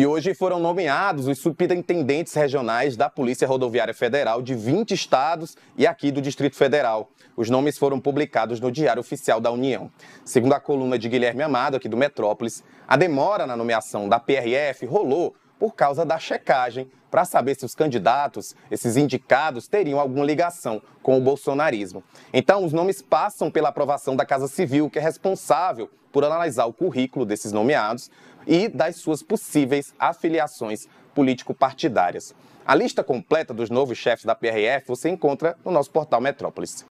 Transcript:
E hoje foram nomeados os superintendentes regionais da Polícia Rodoviária Federal de 20 estados e aqui do Distrito Federal. Os nomes foram publicados no Diário Oficial da União. Segundo a coluna de Guilherme Amado, aqui do Metrópolis, a demora na nomeação da PRF rolou por causa da checagem para saber se os candidatos, esses indicados, teriam alguma ligação com o bolsonarismo. Então, os nomes passam pela aprovação da Casa Civil, que é responsável por analisar o currículo desses nomeados e das suas possíveis afiliações político-partidárias. A lista completa dos novos chefes da PRF você encontra no nosso portal Metrópolis.